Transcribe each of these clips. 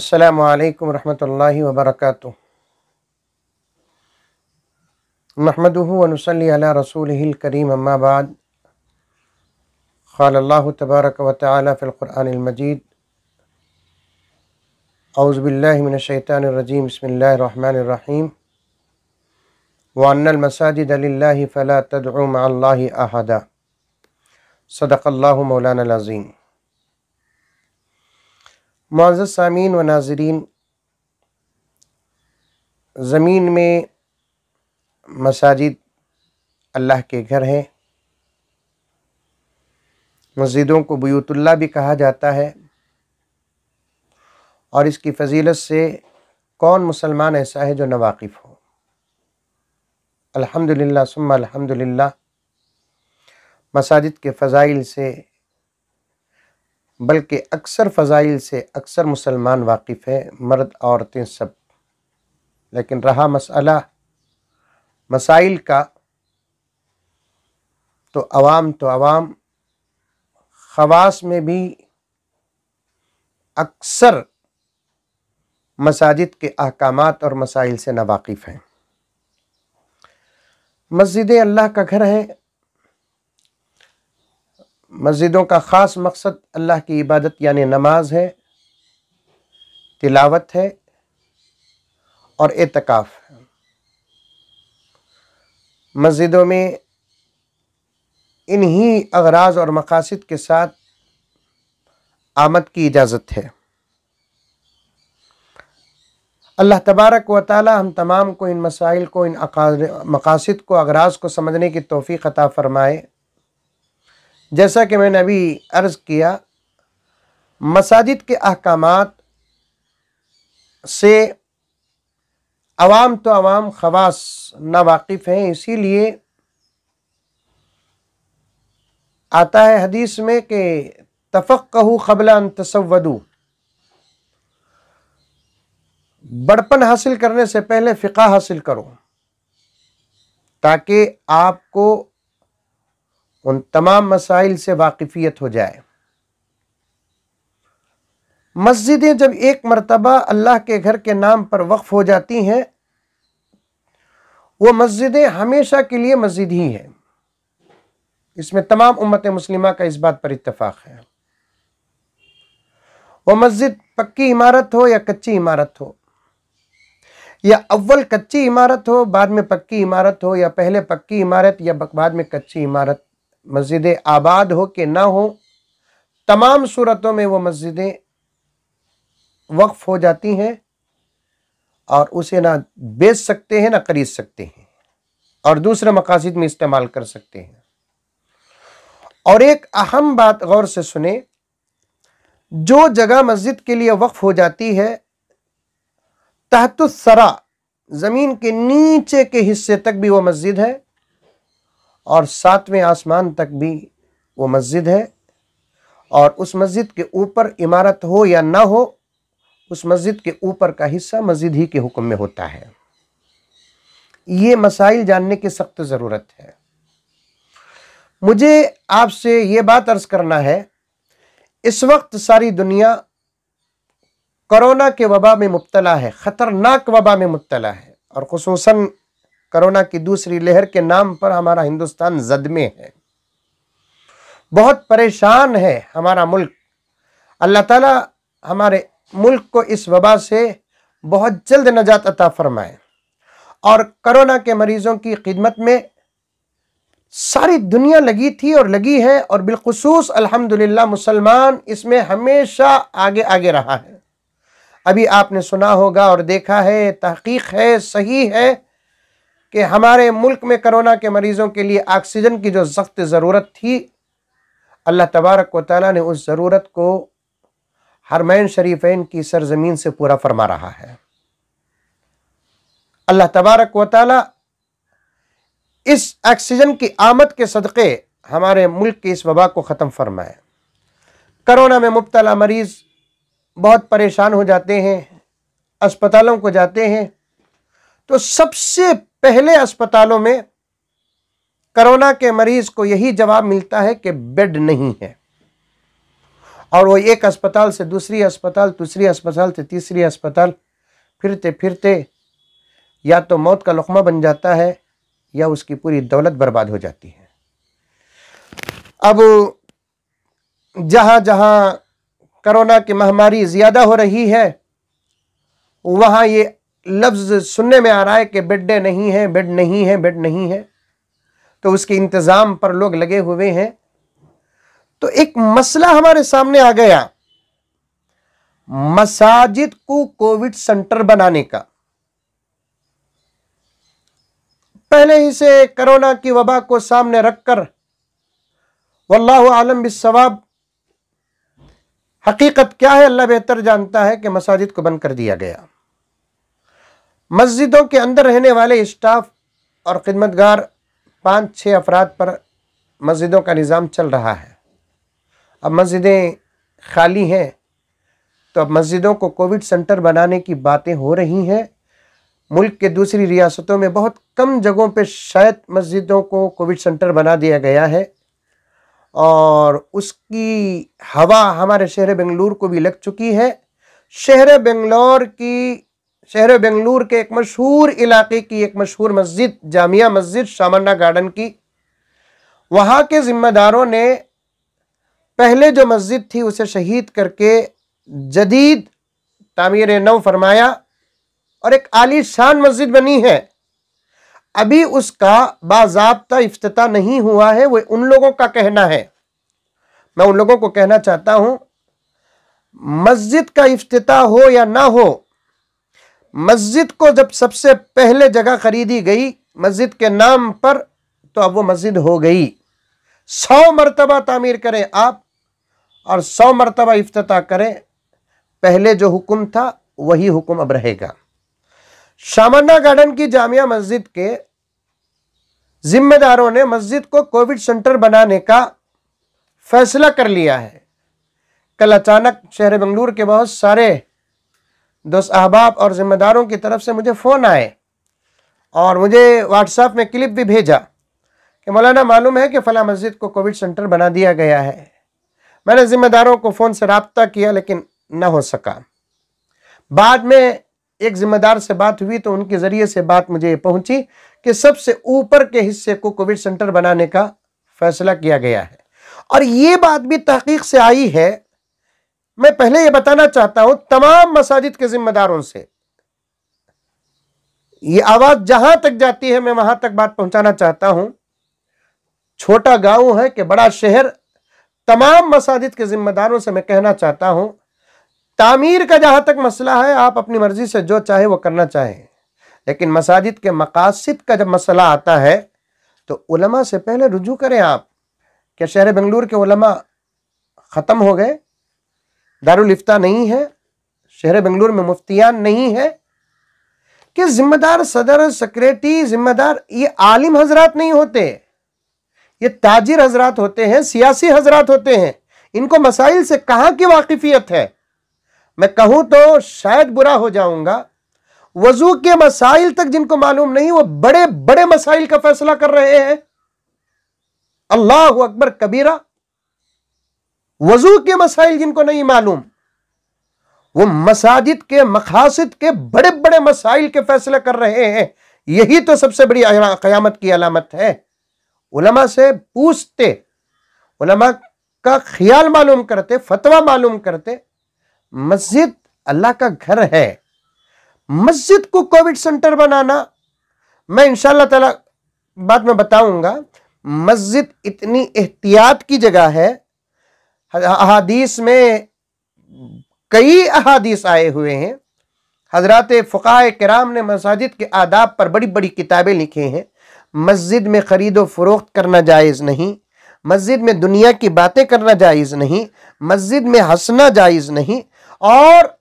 السلام عليكم ورحمة الله وبركاته نحمده ونصلي على رسوله الكريم أما بعد قال الله تبارك وتعالى في القرآن المجيد أعوذ بالله من الشيطان الرجيم بسم الله الرحمن الرحيم وأن المساجد لله فلا تدعوا مع الله أحدا صدق الله مولانا العظيم मुआज़ सामीन व नाजरीन ज़मीन में मसाजिद अल्लाह के घर हैं मस्जिदों को बयूतुल्ला भी कहा जाता है और इसकी फजीलत से कौन मुसलमान ऐसा है जो नवाकिफ़ हो अल्हम्दुलिल्लाह सुम्मा अल्हम्दुलिल्लाह मसाजिद के फ़जाइल से बल्कि अक्सर फ़जाइल से अक्सर मुसलमान वाकिफ़ हैं मर्द औरतें सब लेकिन रहा मसला मसाइल का तो आवाम तो आवाम खवास में भी अक्सर मसाजिद के अहकाम और मसाइल से नावाफ़ हैं मस्जिद अल्लाह का घर है मस्जिदों का ख़ास मकसद अल्लाह की इबादत यानि नमाज है तिलावत है और एतकाफ़ है मस्जिदों में इन्हीं अगराज और मकासद के साथ आमद की इजाज़त है अल्लाह तबारक व ताली हम तमाम को इन मसाइल को इन मकासद को अगराज को समझने की तोफ़ी अता फ़रमाए जैसा कि मैंने अभी अर्ज़ किया मसाजिद के अहकाम से आवाम तो आवाम खवास नावाकिफ़ हैं इसीलिए आता है हदीस में कि तफक कहूँ खबला तसवदू बड़पन हासिल करने से पहले फ़िका हासिल करो ताकि आपको उन तमाम मसाइल से वाकिफ़ियत हो जाए मस्जिदें जब एक मरतबा अल्लाह के घर के नाम पर वक्फ़ हो जाती हैं वो मस्जिदें हमेशा के लिए मस्जिद ही हैं इसमें तमाम उम्मत मुस्लिमा का इस बात पर इतफ़ाक़ है वो मस्जिद पक्की इमारत हो या कच्ची इमारत हो या अव्वल कच्ची इमारत हो बाद में पक्की इमारत हो या पहले पक्की इमारत या बाद में कच्ची इमारत मस्जिद आबाद हो कि ना हो तमाम सूरतों में वो मस्जिदें वक्फ हो जाती हैं और उसे ना बेच सकते हैं ना खरीद सकते हैं और दूसरे मकासद में इस्तेमाल कर सकते हैं और एक अहम बात गौर से सुने जो जगह मस्जिद के लिए वक्फ हो जाती है तहतुसरा ज़मीन के नीचे के हिस्से तक भी वो मस्जिद है और सातवें आसमान तक भी वो मस्जिद है और उस मस्जिद के ऊपर इमारत हो या ना हो उस मस्जिद के ऊपर का हिस्सा मस्जिद ही के हुक्म में होता है ये मसाइल जानने की सख्त ज़रूरत है मुझे आपसे ये बात अर्ज़ करना है इस वक्त सारी दुनिया कोरोना के वबा में मुबतला है ख़तरनाक वबा में मुबतला है और खसूस कोरोना की दूसरी लहर के नाम पर हमारा हिंदुस्तान जद में है बहुत परेशान है हमारा मुल्क अल्लाह ताला हमारे मुल्क को इस वबा से बहुत जल्द नजात अता फरमाए और कोरोना के मरीज़ों की खिदमत में सारी दुनिया लगी थी और लगी है और बिलखसूस अल्हम्दुलिल्लाह मुसलमान इसमें हमेशा आगे आगे रहा है अभी आपने सुना होगा और देखा है तहकीक है सही है कि हमारे मुल्क में करोना के मरीज़ों के लिए ऑक्सीजन की जो सख्त ज़रूरत थी अल्लाह तबारक व ताली ने उस ज़रूरत को हरमैन शरीफेन की सरजमीन से पूरा फरमा रहा है अल्लाह तबारक व ताली इस ऑक्सीजन की आमद के सदक़े हमारे मुल्क की इस वबा को ख़त्म फरमाए करोना में मुबतला मरीज़ बहुत परेशान हो जाते हैं अस्पतालों को जाते हैं तो सबसे पहले अस्पतालों में कोरोना के मरीज को यही जवाब मिलता है कि बेड नहीं है और वो एक अस्पताल से दूसरी अस्पताल दूसरी अस्पताल से तीसरी अस्पताल फिरते फिरते या तो मौत का लुकमा बन जाता है या उसकी पूरी दौलत बर्बाद हो जाती है अब जहाँ जहाँ कोरोना की महामारी ज़्यादा हो रही है वहाँ ये लफ्ज़ सुनने में आ रहा है कि बेडे नहीं है बेड नहीं है बेड नहीं है तो उसके इंतज़ाम पर लोग लगे हुए हैं तो एक मसला हमारे सामने आ गया मसाजिद को कोविड सेंटर बनाने का पहले ही से कोरोना की वबा को सामने रखकर वल्लाह आलम बिसवाब हकीकत क्या है अल्लाह बेहतर जानता है कि मसाजिद को बंद कर दिया गया मस्जिदों के अंदर रहने वाले स्टाफ और गार पाँच छः अफराद पर मस्जिदों का निज़ाम चल रहा है अब मस्जिदें खाली हैं तो अब मस्जिदों को कोविड सेंटर बनाने की बातें हो रही हैं मुल्क के दूसरी रियासतों में बहुत कम जगहों पर शायद मस्जिदों को कोविड सेंटर बना दिया गया है और उसकी हवा हमारे शहर बेंगलुरु को भी लग चुकी है शहर बेंगलोर की शहर बेंगलुर के एक मशहूर इलाके की एक मशहूर मस्जिद जामिया मस्जिद शामन्ना गार्डन की वहाँ के ज़िम्मेदारों ने पहले जो मस्जिद थी उसे शहीद करके जदीद तामीर नव फरमाया और एक आलीशान शान मस्जिद बनी है अभी उसका बाजाबता अफ्ताह नहीं हुआ है वो उन लोगों का कहना है मैं उन लोगों को कहना चाहता हूँ मस्जिद का अफ्ताह हो या ना हो मस्जिद को जब सबसे पहले जगह खरीदी गई मस्जिद के नाम पर तो अब वो मस्जिद हो गई सौ मरतबा तामीर करें आप और सौ मरतबा अफ्ताह करें पहले जो हुक्म था वही हुक्म अब रहेगा शामन्ना गार्डन की जामिया मस्जिद के जिम्मेदारों ने मस्जिद को कोविड सेंटर बनाने का फैसला कर लिया है कल अचानक शहर बंगलूर के बहुत सारे दोस्त अहबाब और ज़िम्मेदारों की तरफ से मुझे फ़ोन आए और मुझे व्हाट्सएप में क्लिप भी भेजा कि मौलाना मालूम है कि फ़ला मस्जिद को कोविड सेंटर बना दिया गया है मैंने ज़िम्मेदारों को फ़ोन से रबता किया लेकिन न हो सका बाद में एक ज़िम्मेदार से बात हुई तो उनके ज़रिए से बात मुझे पहुंची कि सबसे ऊपर के हिस्से को कोविड सेंटर बनाने का फ़ैसला किया गया है और ये बात भी तहकीक से आई है मैं पहले यह बताना चाहता हूं तमाम मसाजिद के जिम्मेदारों से ये आवाज जहां तक जाती है मैं वहां तक बात पहुंचाना चाहता हूं छोटा गांव है कि बड़ा शहर तमाम मसाजिद के जिम्मेदारों से मैं कहना चाहता हूं तामीर का जहां तक मसला है आप अपनी मर्जी से जो चाहे वो करना चाहें लेकिन मसाजिद के मकासद का जब मसला आता है तो उलमा से पहले रुझू करें आप क्या शहर बेंगलुरु के उलमा ख़त्म हो गए दारुल इफ्ता नहीं है शहर बेंगलुरु में मुफ्तियान नहीं है कि जिम्मेदार सदर सेक्रेटरी जिम्मेदार ये आलिम हजरात नहीं होते ये ताजिर हजरात होते हैं सियासी हजरात होते हैं इनको मसाइल से कहाँ की वाकिफियत है मैं कहूँ तो शायद बुरा हो जाऊंगा वजू के मसाइल तक जिनको मालूम नहीं वो बड़े बड़े मसाइल का फैसला कर रहे हैं अल्लाह अकबर कबीरा वजू के मसाइल जिनको नहीं मालूम वो मसाजिद के मकासद के बड़े बड़े मसाइल के फैसले कर रहे हैं यही तो सबसे बड़ी क्यामत की अलामत है उलमा से पूछते उलमा का ख्याल मालूम करते फतवा मालूम करते मस्जिद अल्लाह का घर है मस्जिद को कोविड सेंटर बनाना मैं इंशाल्लाह ताला बाद में बताऊंगा मस्जिद इतनी एहतियात की जगह है अहादीस में कई अहादीस आए हुए हैं हजरत फ़काय कराम ने मसाजिद के आदाब पर बड़ी बड़ी किताबें लिखी हैं मस्जिद में ख़रीद फरोख्त करना जायज़ नहीं मस्जिद में दुनिया की बातें करना जायज़ नहीं मस्जिद में हंसना जायज़ नहीं और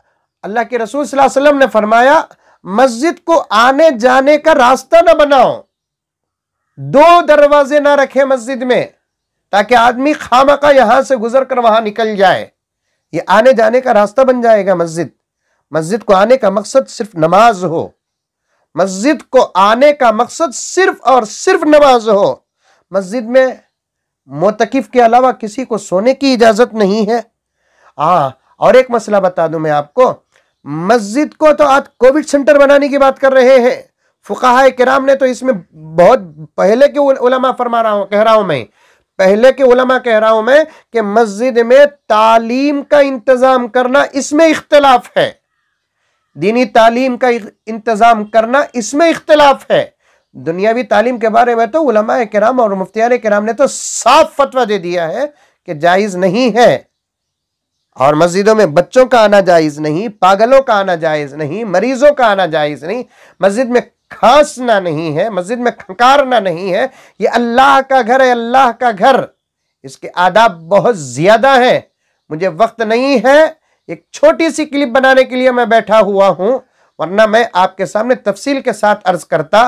अल्लाह के रसूल सल्लल्लाहु अलैहि वसल्लम ने फरमाया मस्जिद को आने जाने का रास्ता ना बनाओ दो दरवाजे ना रखें मस्जिद में ताकि आदमी खामका का से गुजर कर वहां निकल जाए ये आने जाने का रास्ता बन जाएगा मस्जिद मस्जिद को आने का मकसद सिर्फ नमाज हो मस्जिद को आने का मकसद सिर्फ और सिर्फ नमाज हो मस्जिद में मोतकफ़ के अलावा किसी को सोने की इजाज़त नहीं है हाँ और एक मसला बता दूं मैं आपको मस्जिद को तो आज कोविड सेंटर बनाने की बात कर रहे हैं फुकाहा कराम ने तो इसमें बहुत पहले के उलमा फरमा रहा हूं कह रहा हूं मैं पहले के उलमा कह रहा हूं मैं कि मस्जिद में तालीम का इंतज़ाम करना इसमें इख्तलाफ है दीनी तालीम का इंतज़ाम करना इसमें इख्तलाफ है दुनियावी तालीम के बारे में तो उलमा कराम और मुफ्तियान कराम ने तो साफ फतवा दे दिया है कि जायज़ नहीं है और मस्जिदों में बच्चों का आना जायज़ नहीं पागलों का आना जायज़ नहीं मरीज़ों का आना जायज़ नहीं मस्जिद में खांसना नहीं है मस्जिद में खंकारना नहीं है ये अल्लाह का घर है अल्लाह का घर इसके आदाब बहुत ज़्यादा हैं मुझे वक्त नहीं है एक छोटी सी क्लिप बनाने के लिए मैं बैठा हुआ हूँ वरना मैं आपके सामने तफसील के साथ अर्ज करता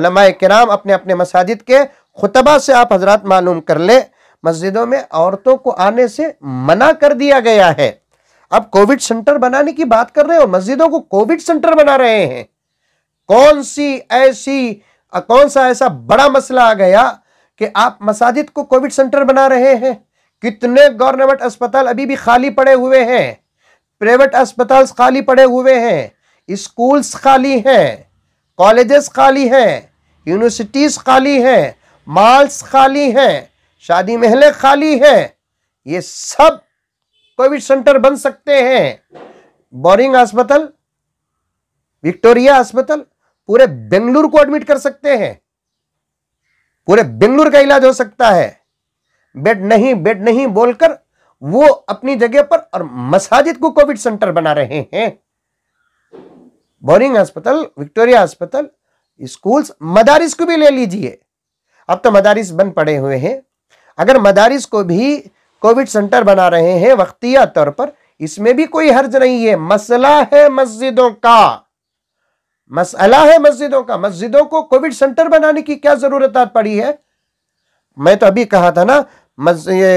उलमा कराम अपने अपने मसाजिद के खुतबा से आप हजरात मालूम कर ले मस्जिदों में औरतों को आने से मना कर दिया गया है आप कोविड सेंटर बनाने की बात कर रहे हो मस्जिदों को कोविड सेंटर बना रहे हैं कौन सी ऐसी कौन सा ऐसा बड़ा मसला आ गया कि आप मसाजिद को कोविड सेंटर बना रहे हैं कितने गवर्नमेंट अस्पताल अभी भी खाली पड़े हुए हैं प्राइवेट अस्पताल खाली पड़े हुए हैं स्कूल्स खाली हैं कॉलेजेस खाली हैं यूनिवर्सिटीज़ खाली हैं मॉल्स खाली हैं शादी महलें खाली हैं ये सब कोविड सेंटर बन सकते हैं बोरिंग अस्पताल विक्टोरिया अस्पताल पूरे बेंगलुरु को एडमिट कर सकते हैं पूरे बेंगलुरु का इलाज हो सकता है बेड नहीं बेड नहीं बोलकर वो अपनी जगह पर और मसाजिद को कोविड सेंटर बना रहे हैं बोरिंग अस्पताल विक्टोरिया अस्पताल स्कूल्स मदारिस को भी ले लीजिए अब तो मदारिस बन पड़े हुए हैं अगर मदारिस को भी कोविड सेंटर बना रहे हैं वक्तिया तौर पर इसमें भी कोई हर्ज नहीं है मसला है मस्जिदों का मसला है मस्जिदों का मस्जिदों को कोविड सेंटर बनाने की क्या जरूरत पड़ी है मैं तो अभी कहा था ना ये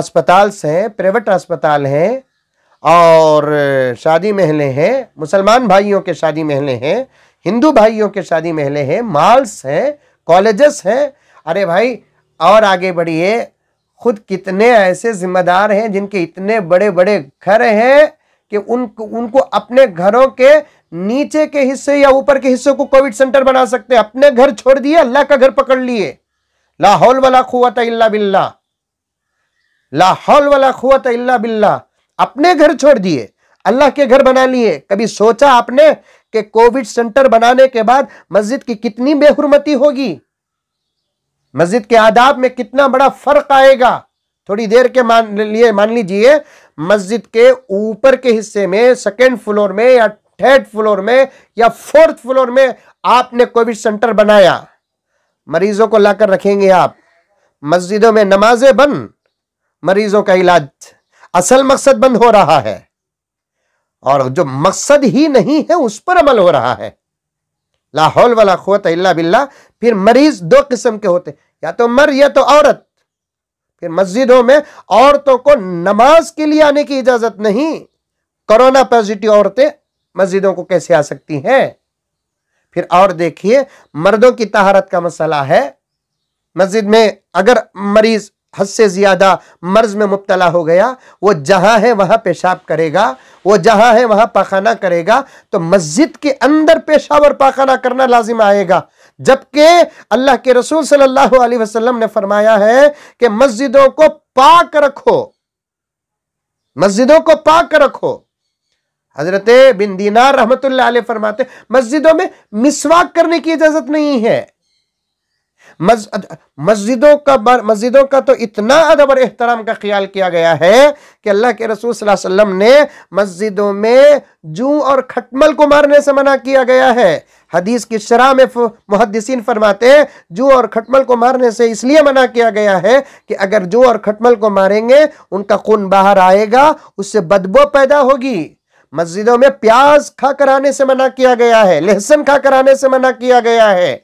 अस्पताल हैं प्राइवेट अस्पताल हैं और शादी महले हैं मुसलमान भाइयों के शादी महले हैं हिंदू भाइयों के शादी महले हैं मॉल्स हैं कॉलेजेस हैं अरे भाई और आगे बढ़िए खुद कितने ऐसे जिम्मेदार हैं जिनके इतने बड़े बड़े घर हैं कि उन उनको अपने घरों के नीचे के हिस्से या ऊपर के हिस्से को कोविड सेंटर बना सकते हैं अपने घर छोड़ दिए अल्लाह का घर पकड़ लिए लाहौल वाला खुआत इल्ला बिल्ला लाहौल वाला खुआत इल्ला बिल्ला अपने घर छोड़ दिए अल्लाह के घर बना लिए कभी सोचा आपने कि कोविड सेंटर बनाने के बाद मस्जिद की कितनी बेहरमती होगी मस्जिद के आदाब में कितना बड़ा फर्क आएगा थोड़ी देर के मान लिए मान लीजिए मस्जिद के ऊपर के हिस्से में सेकेंड फ्लोर में या थर्ड फ्लोर में या फोर्थ फ्लोर में आपने कोविड सेंटर बनाया मरीजों को लाकर रखेंगे आप मस्जिदों में नमाजें बंद मरीजों का इलाज असल मकसद बंद हो रहा है और जो मकसद ही नहीं है उस पर अमल हो रहा है लाहौल वाला खुत अल्ला बिल्ला फिर मरीज दो किस्म के होते या तो मर या तो औरत फिर मस्जिदों में औरतों को नमाज के लिए आने की इजाज़त नहीं कोरोना पॉजिटिव औरतें मस्जिदों को कैसे आ सकती हैं फिर और देखिए मर्दों की तहारत का मसला है मस्जिद में अगर मरीज हद से ज़्यादा मर्ज में मुबतला हो गया वो जहां है वहां पेशाब करेगा वो जहां है वहां पाखाना करेगा तो मस्जिद के अंदर पेशाब और पाखाना करना लाजिम आएगा जबकि अल्लाह के रसूल सल्लल्लाहु अलैहि वसल्लम ने फरमाया है कि मस्जिदों को पाक रखो मस्जिदों को पाक रखो हजरत बिन दीनार रहमत फरमाते मस्जिदों में मिसवाक करने की इजाजत नहीं है मस्जिदों का मस्जिदों का तो इतना अदब और एहतराम का ख्याल किया गया है कि अल्लाह के रसूल सल्लल्लाहु अलैहि वसल्लम ने मस्जिदों में जू और खटमल को मारने से मना किया गया है हदीस की शराह में मुहदसिन फरमाते हैं जू और खटमल को मारने से इसलिए मना किया गया है कि अगर जू और खटमल को मारेंगे उनका खून बाहर आएगा उससे बदबो पैदा होगी मस्जिदों में प्याज खा कर आने से मना किया गया है लहसुन खा कर आने से मना किया गया है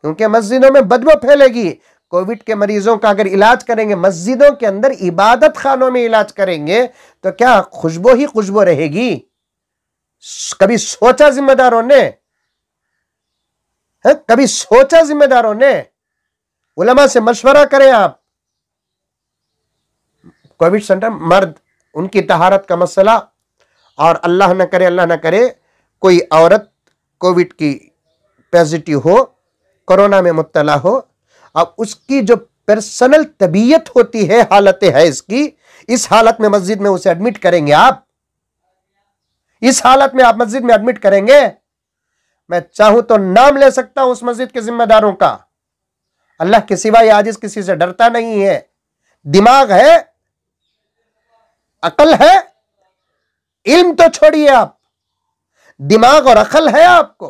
क्योंकि मस्जिदों में बदबू फैलेगी कोविड के मरीजों का अगर इलाज करेंगे मस्जिदों के अंदर इबादत खानों में इलाज करेंगे तो क्या खुशबू ही खुशबू रहेगी कभी सोचा जिम्मेदारों ने है? कभी सोचा जिम्मेदारों ने उलमा से मशवरा करें आप कोविड सेंटर मर्द उनकी तहारत का मसला और अल्लाह ना करे अल्लाह ना करे कोई औरत कोविड की पॉजिटिव हो कोरोना में मुबतला हो अब उसकी जो पर्सनल तबीयत होती है हालत है इसकी इस हालत में मस्जिद में उसे एडमिट करेंगे आप इस हालत में आप मस्जिद में एडमिट करेंगे मैं चाहूं तो नाम ले सकता हूं उस मस्जिद के जिम्मेदारों का अल्लाह के सिवाय इस किसी से डरता नहीं है दिमाग है अकल है इल्म तो छोड़िए आप दिमाग और अकल है आपको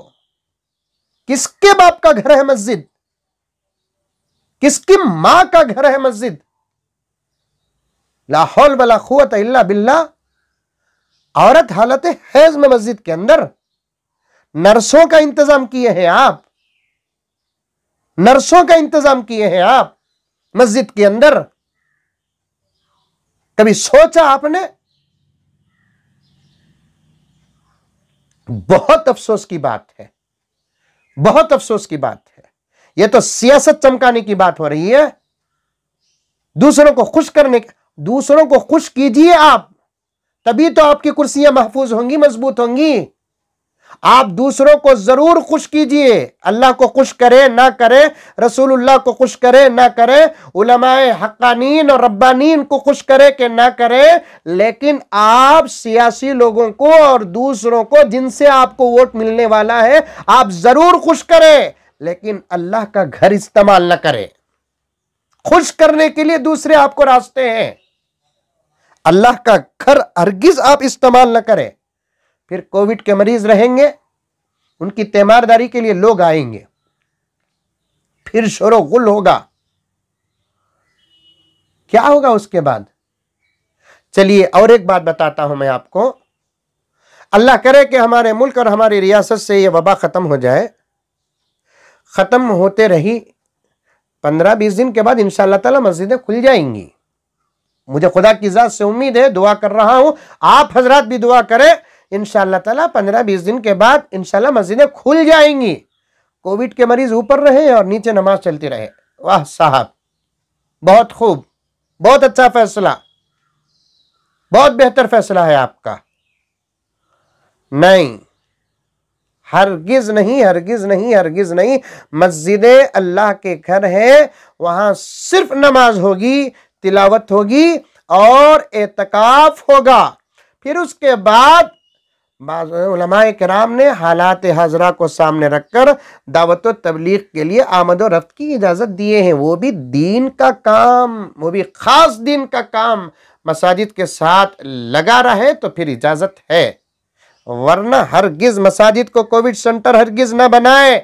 किसके बाप का घर है मस्जिद किसकी मां का घर है मस्जिद लाहौल वाला खुआत अल्ला बिल्ला औरत हालत हैज में मस्जिद के अंदर नर्सों का इंतजाम किए हैं आप नर्सों का इंतजाम किए हैं आप मस्जिद के अंदर कभी सोचा आपने बहुत अफसोस की बात है बहुत अफसोस की बात है यह तो सियासत चमकाने की बात हो रही है दूसरों को खुश करने दूसरों को खुश कीजिए आप तभी तो आपकी कुर्सियां महफूज होंगी मजबूत होंगी आप दूसरों को ज़रूर खुश कीजिए अल्लाह को खुश करें ना करें रसूलुल्लाह को खुश करें ना करें उलमाए हक्कानीन और रब्बानीन को खुश करें कि ना करें लेकिन आप सियासी लोगों को और दूसरों को जिनसे आपको वोट मिलने वाला है आप ज़रूर खुश करें लेकिन अल्लाह का घर इस्तेमाल ना करें खुश करने के लिए दूसरे आपको रास्ते हैं अल्लाह का घर हरगिज़ आप इस्तेमाल ना करें फिर कोविड के मरीज रहेंगे उनकी तैमारदारी के लिए लोग आएंगे फिर शोर गुल होगा क्या होगा उसके बाद चलिए और एक बात बताता हूं मैं आपको अल्लाह करे कि हमारे मुल्क और हमारी रियासत से यह वबा ख़त्म हो जाए ख़त्म होते रही पंद्रह बीस दिन के बाद इन ताला मस्जिदें खुल जाएंगी मुझे खुदा की ज़ात से उम्मीद है दुआ कर रहा हूं आप हजरात भी दुआ करें इन तला पंद्रह बीस दिन के बाद इन मस्जिदें खुल जाएंगी कोविड के मरीज ऊपर रहे और नीचे नमाज चलती रहे वाह साहब बहुत खूब बहुत अच्छा फैसला बहुत बेहतर फैसला है आपका नहीं हरगिज़ नहीं हरगिज़ नहीं हरगिज़ नहीं मस्जिदें अल्लाह के घर हैं वहाँ सिर्फ नमाज होगी तिलावत होगी और एतकाफ़ होगा फिर उसके बाद कराम ने हालात हजरा को सामने रखकर दावत तबलीग के लिए आमद रफ्त की इजाज़त दिए हैं वो भी दीन का काम वो भी ख़ास दीन का काम मसाजिद के साथ लगा रहे तो फिर इजाज़त है वरना हरगिज़ मसाजिद को कोविड सेंटर हरगिज़ ना बनाए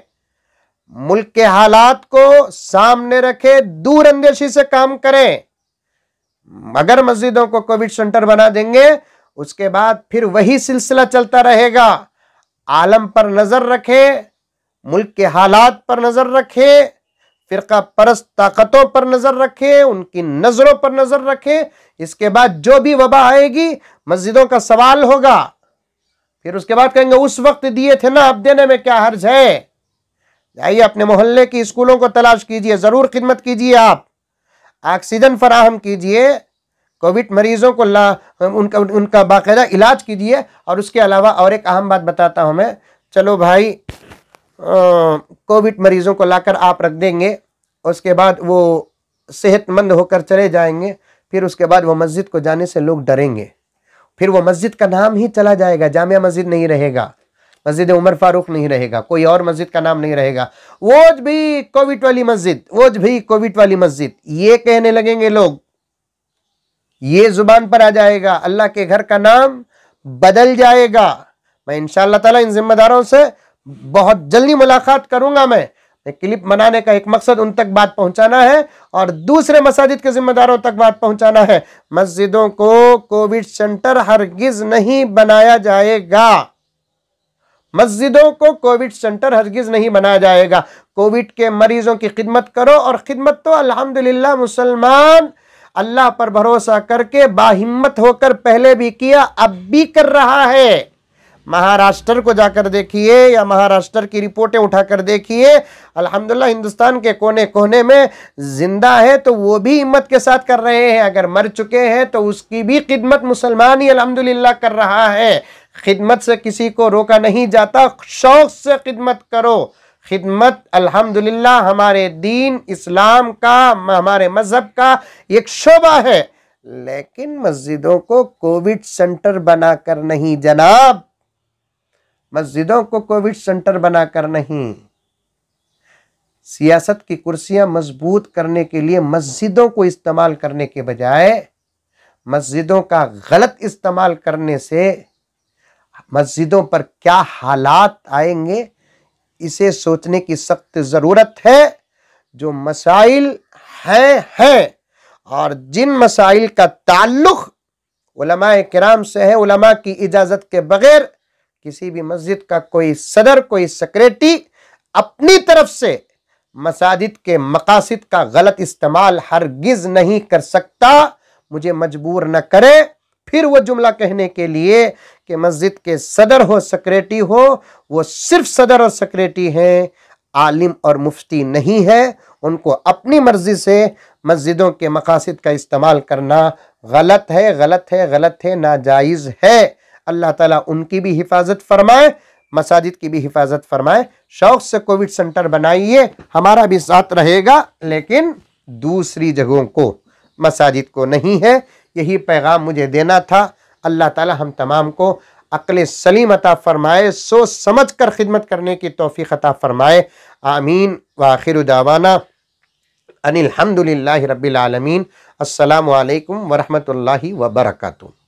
मुल्क के हालात को सामने रखे दूर अंदेशी से काम करें अगर मस्जिदों को कोविड सेंटर बना देंगे उसके बाद फिर वही सिलसिला चलता रहेगा आलम पर नज़र रखे मुल्क के हालात पर नज़र रखे फ़िरका परस्त ताकतों पर नज़र रखे उनकी नज़रों पर नज़र रखे इसके बाद जो भी वबा आएगी मस्जिदों का सवाल होगा फिर उसके बाद कहेंगे उस वक्त दिए थे ना अब देने में क्या हर्ज है जाइए अपने मोहल्ले की स्कूलों को तलाश कीजिए ज़रूर खिदमत कीजिए आप ऑक्सीजन फराहम कीजिए कोविड मरीज़ों को ला उनका उनका बाकायदा इलाज कीजिए और उसके अलावा और एक अहम बात बताता हूँ मैं चलो भाई कोविड मरीज़ों को लाकर आप रख देंगे उसके बाद वो सेहतमंद होकर चले जाएंगे फिर उसके बाद वो मस्जिद को जाने से लोग डरेंगे फिर वो मस्जिद का नाम ही चला जाएगा जामिया मस्जिद नहीं रहेगा मस्जिद उमर फारूक नहीं रहेगा कोई और मस्जिद का नाम नहीं रहेगा वो भी कोविड वाली मस्जिद वो भी कोविड वाली मस्जिद ये कहने लगेंगे लोग ये जुबान पर आ जाएगा अल्लाह के घर का नाम बदल जाएगा मैं इन तला इन जिम्मेदारों से बहुत जल्दी मुलाकात करूंगा मैं क्लिप मनाने का एक मकसद उन तक बात पहुंचाना है और दूसरे मसाजिद के जिम्मेदारों तक बात पहुंचाना है मस्जिदों को कोविड सेंटर हरगिज नहीं बनाया जाएगा मस्जिदों को कोविड सेंटर हरगिज नहीं बनाया जाएगा कोविड के मरीजों की खिदमत करो और खिदमत तो अल्हम्दुलिल्लाह मुसलमान अल्लाह पर भरोसा करके बाहिम्मत होकर पहले भी किया अब भी कर रहा है महाराष्ट्र को जाकर देखिए या महाराष्ट्र की रिपोर्टें उठाकर देखिए अल्हम्दुलिल्लाह हिंदुस्तान के कोने कोने में जिंदा है तो वो भी हिम्मत के साथ कर रहे हैं अगर मर चुके हैं तो उसकी भी खिदमत मुसलमान ही अल्हम्दुलिल्लाह कर रहा है खिदमत से किसी को रोका नहीं जाता शौक से खिदमत करो खिदमत अल्हम्दुलिल्लाह हमारे दीन इस्लाम का हमारे मज़हब का एक शोबा है लेकिन मस्जिदों को कोविड सेंटर बनाकर नहीं जनाब मस्जिदों को कोविड सेंटर बनाकर नहीं सियासत की कुर्सियां मजबूत करने के लिए मस्जिदों को इस्तेमाल करने के बजाय मस्जिदों का गलत इस्तेमाल करने से मस्जिदों पर क्या हालात आएंगे इसे सोचने की सख्त ज़रूरत है जो मसाइल हैं हैं और जिन मसाइल का ताल्लुक़ कराम से है उलमा की इजाज़त के बगैर किसी भी मस्जिद का कोई सदर कोई सेक्रेटरी अपनी तरफ से मसाजिद के मकासद का गलत इस्तेमाल हरगिज़ नहीं कर सकता मुझे मजबूर न करें फिर वो जुमला कहने के लिए कि मस्जिद के सदर हो सेक्रेटरी हो वो सिर्फ सदर और सेक्रेटरी हैं आलिम और मुफ्ती नहीं है उनको अपनी मर्ज़ी से मस्जिदों के मकासद का इस्तेमाल करना गलत है गलत है गलत है नाजायज़ है अल्लाह ताला उनकी भी हिफाजत फरमाए मसाजिद की भी हिफाजत फरमाए शौक से कोविड सेंटर बनाइए हमारा भी साथ रहेगा लेकिन दूसरी जगहों को मसाजिद को नहीं है यही पैगाम मुझे देना था अल्लाह ताला हम तमाम को अक्ल सलीम अता फ़रमाए सोच समझ कर खिदमत करने की तोफ़ी अता फ़रमाए आमीन व आखिर दावाना अनिलहमदिल्ला रबालमीन अल्लाम वरहमल वबरकू